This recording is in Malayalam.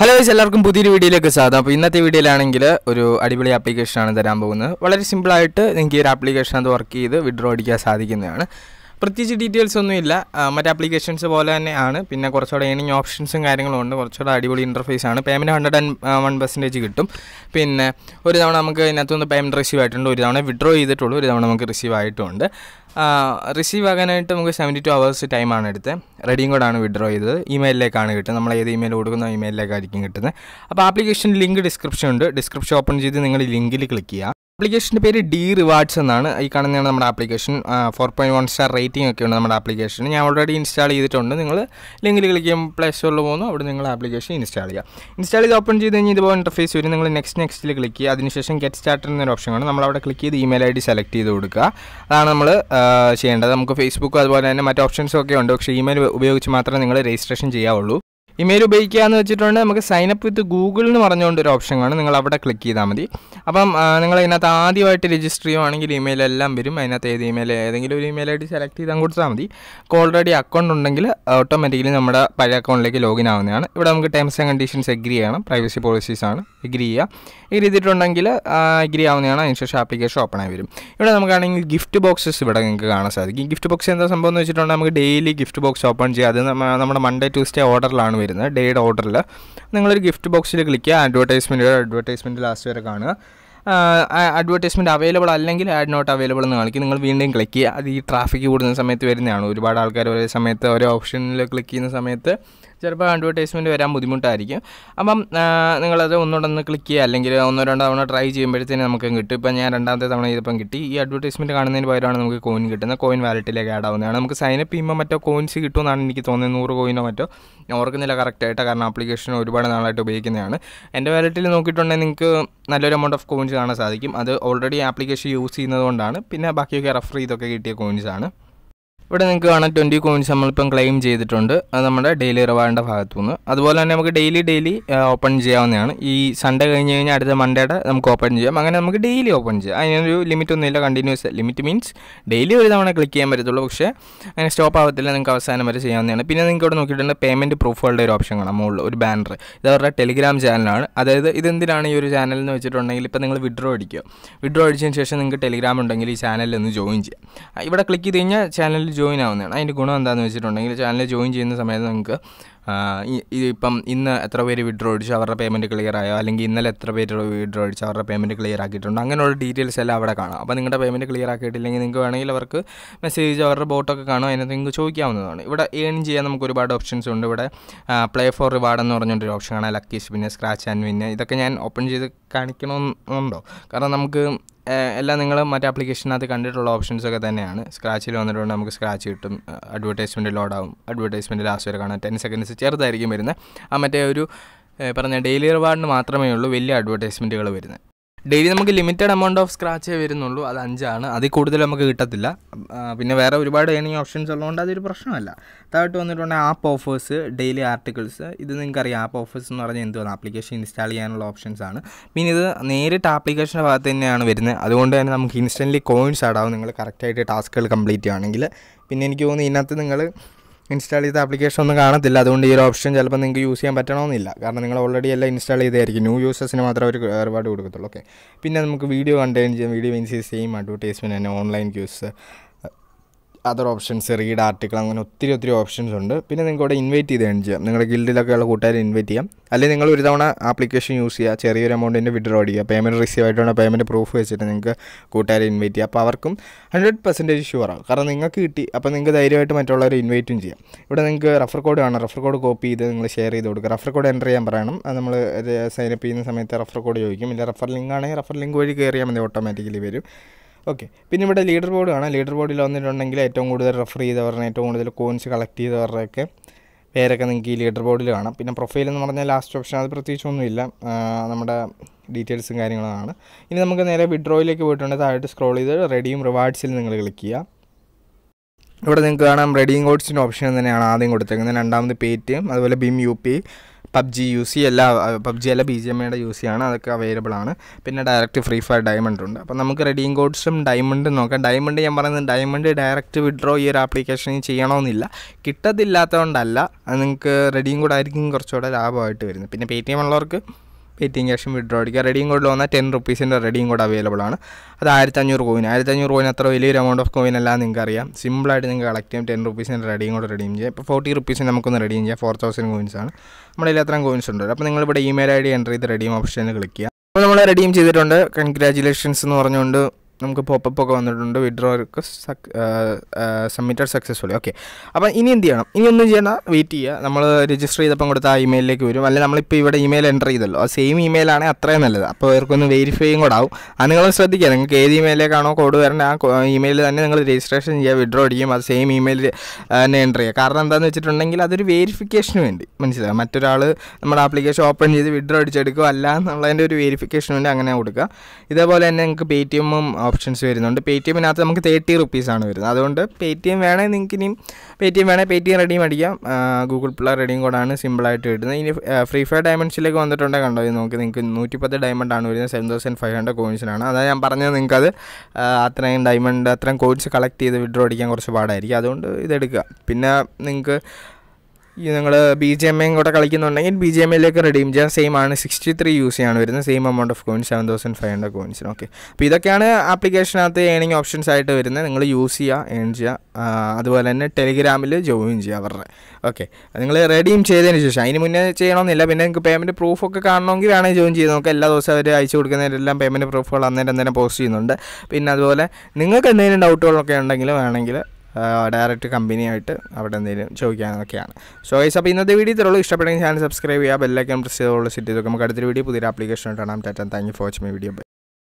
ഹലോ എല്ലാവർക്കും പുതിയൊരു വീഡിയോയിലേക്ക് സ്വാഗതം അപ്പോൾ ഇന്നത്തെ വീഡിയോയിലാണെങ്കിൽ ഒരു അടിപൊളി ആപ്ലിക്കേഷനാണ് തരാൻ പോകുന്നത് വളരെ സിമ്പിളായിട്ട് നിങ്ങൾക്ക് ഈ ഒരു ആപ്ലിക്കേഷൻ അത് വർക്ക് ചെയ്ത് വിഡ്രോ അടിക്കാൻ സാധിക്കുന്നതാണ് പ്രത്യേകിച്ച് ഡീറ്റെയിൽസ് ഒന്നുമില്ല മറ്റ് ആപ്ലിക്കേഷൻസ് പോലെ തന്നെ ആണ് പിന്നെ കുറച്ചുകൂടെ ഏണിംഗ് ഓപ്ഷൻസും കാര്യങ്ങളും ഉണ്ട് കുറച്ചുകൂടെ അടിപൊളി ഇൻ്റർഫേസ് ആണ് payment hundred and one percentage കിട്ടും പിന്നെ ഒരു തവണ നമുക്ക് ഇതിനകത്തുനിന്ന് പേയ്മെൻറ്റ് റിസീവ് ആയിട്ടുണ്ട് ഒരു തവണ വിഡ്രോ ചെയ്തിട്ടുള്ളൂ ഒരു തവണ നമുക്ക് റിസീവ് ആയിട്ടുണ്ട് റിസീവ് ആകാനായിട്ട് നമുക്ക് സെവൻറ്റി ടു അവേഴ്സ് ടൈമാണ് എടുത്തത് റെഡിയും ആണ് വിഡ്രോ ചെയ്തത് ഇമെയിലിലേക്കാണ് കിട്ടുന്നത് നമ്മൾ ഏത് ഇമെയിൽ കൊടുക്കുന്ന ഇമെയിലിലേക്കായിരിക്കും കിട്ടുന്നത് അപ്പോൾ ആപ്ലിക്കേഷൻ ലിങ്ക് ഡിസ്ക്രിപ്ഷൻ ഉണ്ട് ഡിസ്ക്രിപ്ഷൻ ഓപ്പൺ ചെയ്ത് നിങ്ങൾ ലിങ്കിൽ ക്ലിക്ക് ചെയ്യുക ആപ്ലിക്കേഷൻ്റെ പേര് ഡി റിവാർഡ്സ് എന്നാണ് ഈ കാണുന്നതാണ് നമ്മുടെ application four point one star rating ഒക്കെ ഉണ്ട് നമ്മുടെ ആപ്ലിക്കേഷൻ ഞാൻ ഓൾറെഡി ഇൻസ്റ്റാൾ ചെയ്തിട്ടുണ്ട് നിങ്ങൾ ലിങ്കിൽ കളിക്കും പ്ലേ സ്റ്റോറിൽ പോകുന്നു അവിടെ നിങ്ങൾ ആപ്ലിക്കേഷൻ ഇൻസ്റ്റാൾ ചെയ്യുക ഇൻസ്റ്റാൾ ചെയ്ത് ഓപ്പൺ ചെയ്ത് കഴിഞ്ഞാൽ ഇതുപോലെ ഇൻ്റർഫേസ് വരും നിങ്ങൾ നെക്സ്റ്റ് നെക്സ്റ്റിൽ ക്ലിക്ക് ചെയ്യുക അതിനുശേഷം ഗെറ്റ് സ്റ്റാർട്ടർ എന്നൊരു ഓപ്ഷൻ കാണും നമ്മൾ അവിടെ ക്ലിക്ക് ചെയ്ത് ഇമെയിൽ ഐ ഡി സെലക്ട് ചെയ്ത് കൊടുക്കുക അതാണ് നമ്മൾ ചെയ്യേണ്ടത് നമുക്ക് ഫേസ്ബുക്ക് അതുപോലെ തന്നെ മറ്റ് ഓപ്ഷൻസും ഒക്കെ ഉണ്ട് പക്ഷേ ഇമെയിൽ ഉപയോഗിച്ച് മാത്രമേ നിങ്ങൾ രജിസ്ട്രേഷൻ ചെയ്യാവുള്ളൂ ഇമെയിൽ ഉപയോഗിക്കുക എന്ന് വെച്ചിട്ടുണ്ട് നമുക്ക് സൈൻ അപ്പ് വിത്ത് ഗൂഗിൾ എന്ന് പറഞ്ഞുകൊണ്ട് ഒരു ഓപ്ഷൻ കാണും നിങ്ങൾ അവിടെ ക്ലിക്ക് ചെയ്താൽ മതി അപ്പം നിങ്ങൾ അതിനകത്ത് ആദ്യമായിട്ട് രജിസ്റ്റർ ചെയ്യുവാണെങ്കിൽ ഇമെയിൽ എല്ലാം വരും അതിനകത്ത് ഏത് ഇമെയിൽ ഏതെങ്കിലും ഒരു ഇമെയിൽ ആയിട്ട് സെലക്ട് ചെയ്താൽ കൊടുത്താൽ മതി ഓൾറെഡി അക്കൗണ്ട് ഉണ്ടെങ്കിൽ ഓട്ടോമാറ്റിക്കലി നമ്മുടെ പഴയ അക്കൗണ്ടിലേക്ക് ലോഗിൻ ആവുന്നതാണ് ഇവിടെ നമുക്ക് ടേംസ് ആൻഡ് കണ്ടീഷൻസ് എഗ്രി ചെയ്യണം പ്രൈവസി പോളിസീസ് ആണ് എഗ്രി ചെയ്യുക എഗ്രി ചെയ്തിട്ടുണ്ടെങ്കിൽ എഗ്രി ആവുന്നതാണ് അതിനുശേഷം ആപ്ലിക്കേഷൻ ഓപ്പൺ ആയി വരും ഇവിടെ നമുക്കാണെങ്കിൽ ഗിഫ്റ്റ് ബോക്സസ് ഇവിടെ നിങ്ങൾക്ക് കാണാൻ സാധിക്കും ഗിഫ്റ്റ് ബോക്സ് എന്താ സംഭവം എന്ന് വെച്ചിട്ടുണ്ടെങ്കിൽ നമുക്ക് ഡെയിലി ഗിഫ്റ്റ് ബോക്സ് ഓപ്പൺ ചെയ്യുക അത് നമ്മുടെ മൺഡേ ട്യൂസ്ഡേ ഓർഡറിലാണ് വരുന്നത് ഡേയുടെ ഓർഡറിൽ നിങ്ങളൊരു ഗിഫ്റ്റ് ബോക്സിൽ ക്ലിക്ക് ചെയ്യുക അഡ്വർടൈസ്മെൻറ്റ് അഡ്വർടൈസ്മെൻറ്റ് ലാസ്റ്റ് വരെ കാണുക അഡ്വർടൈസ്മെൻറ്റ് അവൈലബിൾ അല്ലെങ്കിൽ ആഡ് നോട്ട് അവൈലബിൾ എന്ന് കാണിക്കും നിങ്ങൾ വീണ്ടും ക്ലിക്ക് ചെയ്യുക അത് ഈ ട്രാഫിക് കൂടുന്ന സമയത്ത് വരുന്നതാണ് ഒരുപാട് ആൾക്കാർ ഒരേ സമയത്ത് ഓരോ ഓപ്ഷനിൽ ക്ലിക്ക് ചെയ്യുന്ന സമയത്ത് ചിലപ്പോൾ അഡ്വർടൈസ്മെൻറ്റ് വരാൻ ബുദ്ധിമുട്ടായിരിക്കും അപ്പം നിങ്ങളത് ഒന്നുകൊണ്ടൊന്ന് ക്ലിക്ക് ചെയ്യുക അല്ലെങ്കിൽ ഒന്നോ രണ്ടോ തവണ ട്രൈ ചെയ്യുമ്പോഴത്തേനും നമുക്ക് കിട്ടും ഇപ്പം ഞാൻ രണ്ടാമത്തെ തവണ ഇതിപ്പം കിട്ടി ഈ അഡ്വർടൈസ്മെൻറ്റ് കാണുന്നതിന് പകരമാണ് നമുക്ക് കോയിൻ കിട്ടുന്നത് കോയിൻ വാലറ്റിലേക്ക് ആഡ് ആവുന്നതാണ് നമുക്ക് സൈനപ്പ് ചെയ്യുമ്പോൾ മറ്റോ കോയിൻസ് കിട്ടുമെന്നാണ് എനിക്ക് തോന്നുന്നത് നൂറ് കോയിനോ മറ്റോ ഞാൻ ഓർക്കുന്നില്ല കറക്റ്റായിട്ട് കാരണം ആപ്ലിക്കേഷൻ ഒരുപാട് നാളായിട്ട് ഉപയോഗിക്കുന്നതാണ് എൻ്റെ വാലറ്റിൽ നോക്കിയിട്ടുണ്ടെങ്കിൽ നിങ്ങൾക്ക് നല്ലൊരു എമൗണ്ട് ഓഫ് കോയിൻസ് കാണാൻ സാധിക്കും അത് ഓൾറെഡി ആപ്ലിക്കേഷൻ യൂസ് ചെയ്യുന്നതുകൊണ്ടാണ് പിന്നെ ബാക്കിയൊക്കെ റെഫർ ചെയ്തൊക്കെ കിട്ടിയ കോയിൻസ് ആണ് ഇവിടെ നിങ്ങൾക്ക് കാണാം ട്വൻറ്റി കോയിൻസ് നമ്മളിപ്പം ക്ലെയിം ചെയ്തിട്ടുണ്ട് അത് നമ്മുടെ ഡെയിലി റിവാർഡിൻ്റെ ഭാഗത്തു നിന്ന് അതുപോലെ തന്നെ നമുക്ക് ഡെയിലി ഡെയിലി ഓപ്പൺ ചെയ്യാവുന്നതാണ് ഈ സൺഡേ കഴിഞ്ഞ് കഴിഞ്ഞാൽ അടുത്ത മൺഡേയുടെ നമുക്ക് ഓപ്പൺ ചെയ്യാം അങ്ങനെ നമുക്ക് ഡെയിലി ഓപ്പൺ ചെയ്യാം അതിനൊരു ലിമിറ്റ് ഒന്നുമില്ല കണ്ടിന്യൂസ് ലിമിറ്റ് മീൻസ് ഡെയിലി ഒരു തവണ ക്ലിക്ക് ചെയ്യാൻ പറ്റത്തുള്ളൂ പക്ഷേ അങ്ങനെ സ്റ്റോപ്പ് ആവത്തില്ല നിങ്ങൾക്ക് അവസാനം വരെ ചെയ്യാവുന്നതാണ് പിന്നെ നിങ്ങൾക്ക് ഇവിടെ നോക്കിയിട്ടുണ്ട് പേയ്മെൻറ്റ് പ്രൂഫുകളുടെ ഒരു ഓപ്ഷൻ കാണാം മുകളിൽ ഒരു ബാനർ ഇത് അവരുടെ ടെലിഗ്രാം ചാനലാണ് അതായത് ഇതെന്തിനാണ് ഈ ഒരു ചാനൽ എന്ന് വെച്ചിട്ടുണ്ടെങ്കിൽ ഇപ്പോൾ നിങ്ങൾ വിഡ്രോ അടിക്കുക വിഡ്രോ അടിച്ചതിന് ശേഷം നിങ്ങൾക്ക് ടെലിഗ്രാം ഉണ്ടെങ്കിൽ ഈ ചാനലിൽ ഒന്ന് ജോയിൻ ചെയ്യാം ഇവിടെ ക്ലിക്ക് ചെയ്ത് കഴിഞ്ഞാൽ ചാനലിൽ ജോയിൻ ആവുന്നതാണ് അതിൻ്റെ ഗുണം എന്താണെന്ന് വെച്ചിട്ടുണ്ടെങ്കിൽ ചാനൽ ജോയിൻ ചെയ്യുന്ന സമയത്ത് നിങ്ങൾക്ക് ഇതിപ്പം ഇന്ന് എത്ര പേര് വിഡ്രോ അടിച്ചു അവരുടെ പേയ്മെൻറ്റ് ക്ലിയർ ആയോ അല്ലെങ്കിൽ ഇന്നലെ എത്ര പേര് വിഡ്രോ അടിച്ചു അവരുടെ പേയ്മെൻറ്റ് ക്ലിയർ ആക്കിയിട്ടുണ്ട് അങ്ങനെയുള്ള ഡീറ്റെയിൽസ് എല്ലാം അവിടെ കാണാം അപ്പോൾ നിങ്ങളുടെ പേയ്മെൻറ്റ് ക്ലിയർ ആക്കിയിട്ടില്ലെങ്കിൽ നിങ്ങൾക്ക് വേണമെങ്കിൽ അവർക്ക് മെസ്സേജ് അവരുടെ ബോട്ടൊക്കെ കാണും അതിനകത്ത് നിങ്ങൾക്ക് ചോദിക്കാവുന്നതാണ് ഇവിടെ ഏൺ ചെയ്യാൻ നമുക്ക് ഒരുപാട് ഓപ്ഷൻസ് ഉണ്ട് ഇവിടെ പ്ലേ ഫോർ റിവാർഡ് എന്ന് പറഞ്ഞൊരു ആണ് ലക്കി പിന്നെ സ്ക്രാച്ച് ആൻഡ് വിന്ന് ഇതൊക്കെ ഞാൻ ഓപ്പൺ ചെയ്ത് കാണിക്കണമെന്നുണ്ടോ കാരണം നമുക്ക് എല്ലാം നിങ്ങൾ മറ്റേ ആപ്ലിക്കേഷനകത്ത് കണ്ടിട്ടുള്ള ഓപ്ഷൻസ് ഒക്കെ തന്നെയാണ് സ്ക്രാച്ചിൽ വന്നിട്ടുണ്ട് നമുക്ക് സ്ക്രാച്ച് കിട്ടും അഡ്വർടൈസ്മെൻറ്റ് ലോഡാവും അഡ്വർടൈസ്മെൻറ്റ് ലാസ്റ്റ് വരെ കാണാം ടെൻ സെക്കൻഡ്സ് ചെറുതായിരിക്കും വരുന്നത് ആ മറ്റേ ഒരു പറഞ്ഞ ഡെയിലി റിവാർഡിന് മാത്രമേ ഉള്ളൂ വലിയ അഡ്വർടൈസ്മെൻറ്റുകൾ വരുന്നത് ഡെയിലി നമുക്ക് ലിമിറ്റഡ് എമൗണ്ട് ഓഫ് സ്ക്രാച്ചേ വരുന്നുള്ളൂ അത് അഞ്ചാണ് അതിൽ കൂടുതൽ നമുക്ക് കിട്ടത്തില്ല പിന്നെ വേറെ ഒരുപാട് ഏണിങ് ഓപ്ഷൻസ് ഉള്ളതുകൊണ്ട് അതൊരു പ്രശ്നമല്ല അതായിട്ട് വന്നിട്ടുണ്ടെങ്കിൽ ആപ്പ് ഓഫേഴ്സ് ഡെയിലി ആർട്ടിക്കിൾസ് ഇത് നിങ്ങൾക്കറിയാം ആപ്പ് ഓഫേഴ്സ് എന്ന് പറഞ്ഞാൽ എന്തുവാണ് ആപ്ലിക്കേഷൻ ഇൻസ്റ്റാൾ ചെയ്യാനുള്ള ഓപ്ഷൻസ് ആണ് പിന്നെ ഇത് നേരിട്ട് ആപ്ലിക്കേഷൻ്റെ ഭാഗത്ത് തന്നെയാണ് വരുന്നത് അതുകൊണ്ട് തന്നെ നമുക്ക് ഇൻസ്റ്റൻ്റ്ലി കോയിൻസ് ആടാവും നിങ്ങൾ കറക്റ്റായിട്ട് ടാസ്കുകൾ കംപ്ലീറ്റ് ചെയ്യുകയാണെങ്കിൽ പിന്നെ എനിക്ക് തോന്നുന്നു ഇതിനകത്ത് നിങ്ങൾ ഇൻസ്റ്റാൾ ചെയ്ത ആപ്ലിക്കേഷൻ ഒന്നും കാണത്തില്ല അതുകൊണ്ട് ഈ ഒരു ഓപ്ഷൻ ചിലപ്പോൾ നിങ്ങൾക്ക് യൂസ് ചെയ്യാൻ പറ്റണമെന്നില്ല കാരണം നിങ്ങൾ ഓൾറെഡി എല്ലാം ഇൻസ്റ്റാൾ ചെയ്തായിരിക്കും ന്യൂ യൂസേഴ്സിന് മാത്രമേ ഒരു റിവാർഡ് കൊടുക്കത്തുള്ളൂ ഓക്കെ പിന്നെ നമുക്ക് വീഡിയോ കണ്ടെയ്ൻ ചെയ്യാം വീഡിയോ മീൻസ് സെയിം അഡ്വർടൈസ്മെൻറ്റ് തന്നെ online quiz other options read article അങ്ങനെ ഒത്തിരി ഒത്തിരി ഓപ്ഷൻസ് ഉണ്ട് പിന്നെ നിങ്ങൾക്ക് ഇവിടെ ഇൻവൈറ്റ് ചെയ്ത് ഏൺ ചെയ്യാം നിങ്ങളുടെ ഉള്ള കൂട്ടുകാരെ ഇൻവൈറ്റ് ചെയ്യാം അല്ലെങ്കിൽ നിങ്ങൾ ഒരു തവണ ആപ്ലിക്കേഷൻ യൂസ് ചെയ്യുക ചെറിയൊരു എമൗണ്ടിൻ്റെ വിഡ്രോ അടിക്കുക പേയ്മെൻറ്റ് റിസീവ് ആയിട്ടുള്ള പേയ്മെൻറ്റ് പ്രൂഫ് വെച്ചിട്ട് നിങ്ങൾക്ക് കൂട്ടുകാരെ ഇൻവൈറ്റ് ചെയ്യാം അപ്പോൾ അവർക്കും ഹൺഡ്രഡ് പെർസെൻറ്റേജ് ഷുവറാണ് കാരണം നിങ്ങൾക്ക് കിട്ടി അപ്പോൾ നിങ്ങൾക്ക് ധൈര്യമായിട്ട് മറ്റുള്ളവരെ ഇൻവൈറ്റും ചെയ്യാം ഇവിടെ നിങ്ങൾക്ക് റഫർ കോഡ് കാണാം റഫർ കോഡ് കോപ്പി ചെയ്ത് നിങ്ങൾ ഷെയർ ചെയ്ത് കൊടുക്കുക റഫർ കോഡ് എൻ്റർ ചെയ്യാൻ പറയണം അത് നമ്മൾ സൈനപ്പ് ചെയ്യുന്ന സമയത്ത് റഫർ കോഡ് ചോദിക്കും ഇല്ല റഫർ ലിങ്ക് ആണെങ്കിൽ റഫർ ലിങ്ക് വഴി കയറിയാൽ മതി ഓട്ടോമാറ്റിക്കലി വരും ഓക്കെ പിന്നെ ഇവിടെ ലീഡർ ബോർഡ് കാണാം ലീഡർ ബോർഡിൽ വന്നിട്ടുണ്ടെങ്കിൽ ഏറ്റവും കൂടുതൽ റെഫർ ചെയ്തവരുടെ ഏറ്റവും കൂടുതൽ കോയിൻസ് കളക്ട് ചെയ്തവരുടെയൊക്കെ പേരൊക്കെ നിങ്ങൾക്ക് ഈ ലീഡർ ബോർഡിൽ കാണാം പിന്നെ പ്രൊഫൈൽ എന്ന് പറഞ്ഞാൽ ലാസ്റ്റ് ഓപ്ഷൻ അത് പ്രത്യേകിച്ചൊന്നുമില്ല നമ്മുടെ ഡീറ്റെയിൽസും കാര്യങ്ങളാണ് ഇനി നമുക്ക് നേരെ വിഡ്രോയിലേക്ക് പോയിട്ടുണ്ട് താഴോട്ട് സ്ക്രോൾ ചെയ്ത് റെഡിയും റിവാർഡ്സിൽ നിങ്ങൾ ക്ലിക്ക് ചെയ്യുക ഇവിടെ നിങ്ങൾക്ക് കാണാം റെഡിയും കോഡ്സിൻ്റെ ഓപ്ഷൻ തന്നെയാണ് ആദ്യം കൊടുത്തേക്കുന്നത് രണ്ടാമത് പേറ്റിഎം അതുപോലെ BHIM U P PUBG U C എല്ലാ പബ്ജി അല്ല ബി ജി എം ഐയുടെ യു സി ആണ് അതൊക്കെ അവൈലബിൾ ആണ് പിന്നെ ഡയറക്റ്റ് ഫ്രീ ഫയർ ഡയമണ്ട് ഉണ്ട് അപ്പോൾ നമുക്ക് റെഡിയും കോഡ്സും ഡയമണ്ടും നോക്കാം ഡയമണ്ട് ഞാൻ പറയുന്നത് ഡയമണ്ട് ഡയറക്റ്റ് വിഡ്രോ ഈ ഒരു ആപ്ലിക്കേഷനിൽ ചെയ്യണമെന്നില്ല കിട്ടത്തില്ലാത്തതുകൊണ്ടല്ല നിങ്ങൾക്ക് റെഡിയും കൂടെ ആയിരിക്കും കുറച്ചുകൂടെ ലാഭമായിട്ട് വരുന്നത് പിന്നെ പേ ടി എം ഉള്ളവർക്ക് പേറ്റിഎം ക്യാഷും വിഡ്രോ അടിക്കുക റെഡിയും കോഡിൽ വന്നാൽ ടെൻ റുപ്പീസിൻ്റെ റെഡിയും കോഡ് അവൈലബിൾ ആണ് അത് ആയിരത്തഞ്ഞൂറ് കോയിൻ ആയിരത്തഞ്ഞൂറ് കോയിൻ അത്ര വലിയൊരു എമൗണ്ട് ഓഫ് കോയിൻ അല്ല നിങ്ങൾക്ക് അറിയാം സിമ്പിളായിട്ട് നിങ്ങൾക്ക് കളക്ട് ചെയ്യാം ടെൻ റുപ്പീസിൻ്റെ റെഡിയും കോഡ് റെഡീം ചെയ്യാം ഇപ്പോൾ ഫോർട്ടി റുപ്പീസ് നമുക്കൊന്ന് റെഡിയും ചെയ്യാം ഫോർ തൗസൻഡ് കോയിൻസ് ആണ് നമ്മുടെ അത്രയും കോയിൻസ് ഉണ്ട് അപ്പോൾ നിങ്ങളിവിടെ ഇമെയിൽ ഐ ഡി എൻ്റർ ചെയ്ത് റെഡിയും ഓപ്ഷനിൽ ക്ലിക്ക് ചെയ്യാം അപ്പോൾ നമ്മൾ റെഡിയും ചെയ്തിട്ടുണ്ട് കൺഗ്രാജുലേഷൻസ് എന്ന് പറഞ്ഞുകൊണ്ട് നമുക്ക് പോപ്പപ്പ് ഒക്കെ വന്നിട്ടുണ്ട് withdraw request submitted successfully okay അപ്പോൾ ഇനി എന്ത് ചെയ്യണം ഇനി ഒന്നും ചെയ്യണം വെയിറ്റ് ചെയ്യുക നമ്മൾ രജിസ്റ്റർ ചെയ്തപ്പം കൊടുത്ത ആ ഇമെയിലിലേക്ക് വരും അല്ലെങ്കിൽ നമ്മളിപ്പോൾ ഇവിടെ ഇമെയിൽ എൻ്റർ ചെയ്തല്ലോ ആ സെയിം ഇമെയിൽ ആണെങ്കിൽ അത്രയും നല്ലത് അപ്പോൾ ഇവർക്കൊന്ന് വെരിഫൈയും കൂടെ ആവും അത് നിങ്ങൾ ശ്രദ്ധിക്കുക നിങ്ങൾക്ക് ഏത് ഇമെയിലേക്കാണോ കോഡ് വരേണ്ടത് ആ ഇമെയിൽ തന്നെ നിങ്ങൾ രജിസ്ട്രേഷൻ ചെയ്യുക വിഡ്രോ അടിക്കും അത് സെയിം ഇമെയിൽ തന്നെ എൻ്റർ ചെയ്യുക കാരണം എന്താണെന്ന് വെച്ചിട്ടുണ്ടെങ്കിൽ അതൊരു വെരിഫിക്കേഷന് വേണ്ടി മനസ്സിലാവും മറ്റൊരാൾ നമ്മുടെ ആപ്ലിക്കേഷൻ ഓപ്പൺ ചെയ്ത് വിഡ്രോ അടിച്ചെടുക്കുക അല്ല എന്നുള്ളതിൻ്റെ ഒരു വെരിഫിക്കേഷന് വേണ്ടി അങ്ങനെ കൊടുക്കുക ഇതേപോലെ തന്നെ നിങ്ങൾക്ക് പേ ടി എമ്മും ഓപ്ഷൻസ് വരുന്നുണ്ട് പേ ടി എമ്മിനകത്ത് നമുക്ക് തേർട്ടി ആണ് വരുന്നത് അതുകൊണ്ട് പേ ടി എം വേണേൽ നിങ്ങൾക്ക് ഇനിയും പേ ടി എം വേണേൽ പേ ടി എം റെഡിയും അടിക്കാം ഗൂഗിൾ പ്ലേ റെഡിയും കൂടാണ് സിമ്പിളായിട്ട് വരുന്നത് ഇനി ഫ്രീ ഫയർ ഡയമണ്ട്സിലേക്ക് വന്നിട്ടുണ്ടെങ്കിൽ കണ്ടോ നോക്കി നിങ്ങൾക്ക് ഡയമണ്ട് ആണ് വരുന്നത് സെവൻ തൗസൻഡ് ഫൈവ് ഹൺഡ്രഡ് കോയിൻസിനാണ് അതാണ് ഞാൻ പറഞ്ഞത് നിങ്ങൾക്കത് അത്രയും ഡയമണ്ട് അത്രയും കോയിൻസ് കളക്ട് ചെയ്ത് വിഡ്രോ അടിക്കാൻ കുറച്ച് പാടായിരിക്കും അതുകൊണ്ട് ഇതെടുക്കുക പിന്നെ നിങ്ങൾക്ക് ഈ നിങ്ങൾ ബി ജി എം എയും കൂടെ കളിക്കുന്നുണ്ടെങ്കിൽ ബി ജി എം എയിലേക്ക് റെഡീം ചെയ്യാം സെയിം ആണ് സിക്സ്റ്റി ത്രീ യൂസ് ചെയ്യാണ് വരുന്നത് same amount of coins seven thousand five hundred കോയിൻസിന് ഓക്കെ അപ്പോൾ ഇതൊക്കെയാണ് ആപ്ലിക്കേഷനകത്ത് ഏണിങ് ഓപ്ഷൻസ് ആയിട്ട് വരുന്നത് നിങ്ങൾ യൂസ് ചെയ്യുക ഏൺ ചെയ്യുക അതുപോലെ തന്നെ ടെലിഗ്രാമിൽ ജോയിൻ ചെയ്യുക അവരുടെ ഓക്കെ നിങ്ങൾ റെഡീം ചെയ്തതിന് ശേഷം അതിന് മുന്നേ ചെയ്യണമെന്നില്ല പിന്നെ നിങ്ങൾക്ക് പേയ്മെൻറ്റ് പ്രൂഫൊക്കെ കാണണമെങ്കിൽ വേണമെങ്കിൽ ജോയിൻ ചെയ്ത് നോക്കാം എല്ലാ ദിവസവും അവർ അയച്ചു കൊടുക്കുന്നതിലെല്ലാം പേയ്മെൻറ്റ് പ്രൂഫുകൾ അന്നേരം തന്നെ പോസ്റ്റ് ചെയ്യുന്നുണ്ട് പിന്നെ അതുപോലെ നിങ്ങൾക്ക് എന്തെങ്കിലും ഡൗട്ടുകളൊക്കെ ഉണ്ടെങ്കിൽ വേണമെങ്കിൽ ഡയറക്റ്റ് കമ്പനിയായിട്ട് അവിടെ എന്തെങ്കിലും ചോദിക്കാനൊക്കെയാണ് സോ ഗൈസ് അപ്പോൾ ഇന്നത്തെ വീഡിയോ ഇത്രയുള്ളൂ ഇഷ്ടപ്പെട്ടെങ്കിൽ ചാനൽ സബ്സ്ക്രൈബ് ചെയ്യുക ബെല്ലൈക്കൻ പ്രസ് ചെയ്തോളൂ സെറ്റ് ചെയ്ത് നമുക്ക് അടുത്തൊരു വീഡിയോ പുതിയൊരു ആപ്ലിക്കേഷൻ കാണാം ചേട്ടൻ thank you for watching my video